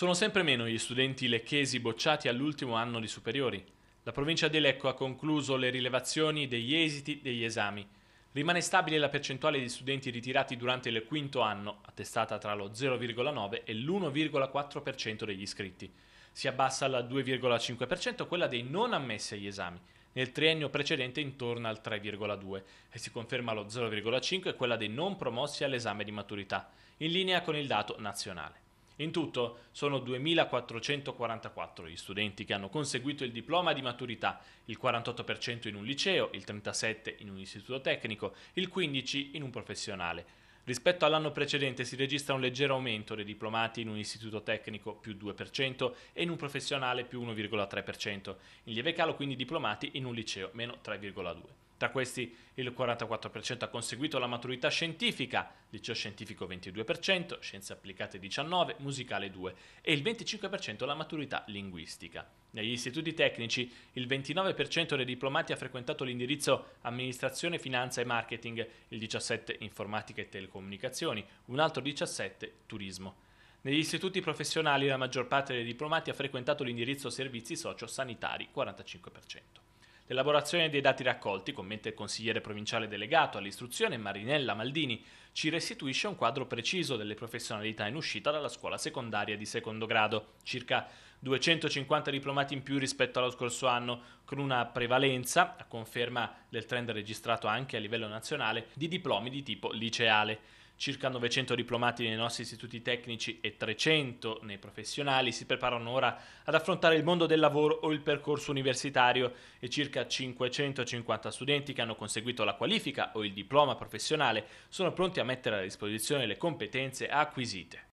Sono sempre meno gli studenti lecchesi bocciati all'ultimo anno di superiori. La provincia di Lecco ha concluso le rilevazioni degli esiti degli esami. Rimane stabile la percentuale di studenti ritirati durante il quinto anno, attestata tra lo 0,9 e l'1,4% degli iscritti. Si abbassa al 2,5% quella dei non ammessi agli esami, nel triennio precedente intorno al 3,2 e si conferma lo 0,5 quella dei non promossi all'esame di maturità, in linea con il dato nazionale. In tutto sono 2.444 gli studenti che hanno conseguito il diploma di maturità, il 48% in un liceo, il 37% in un istituto tecnico, il 15% in un professionale. Rispetto all'anno precedente si registra un leggero aumento dei diplomati in un istituto tecnico più 2% e in un professionale più 1,3%, in lieve calo quindi diplomati in un liceo meno 3,2%. Tra questi il 44% ha conseguito la maturità scientifica, liceo scientifico 22%, scienze applicate 19%, musicale 2% e il 25% la maturità linguistica. Negli istituti tecnici il 29% dei diplomati ha frequentato l'indirizzo amministrazione, finanza e marketing, il 17% informatica e telecomunicazioni, un altro 17% turismo. Negli istituti professionali la maggior parte dei diplomati ha frequentato l'indirizzo servizi socio-sanitari, 45%. L'elaborazione dei dati raccolti, commenta il consigliere provinciale delegato all'istruzione Marinella Maldini, ci restituisce un quadro preciso delle professionalità in uscita dalla scuola secondaria di secondo grado, circa 250 diplomati in più rispetto allo scorso anno, con una prevalenza, a conferma del trend registrato anche a livello nazionale, di diplomi di tipo liceale circa 900 diplomati nei nostri istituti tecnici e 300 nei professionali si preparano ora ad affrontare il mondo del lavoro o il percorso universitario e circa 550 studenti che hanno conseguito la qualifica o il diploma professionale sono pronti a mettere a disposizione le competenze acquisite.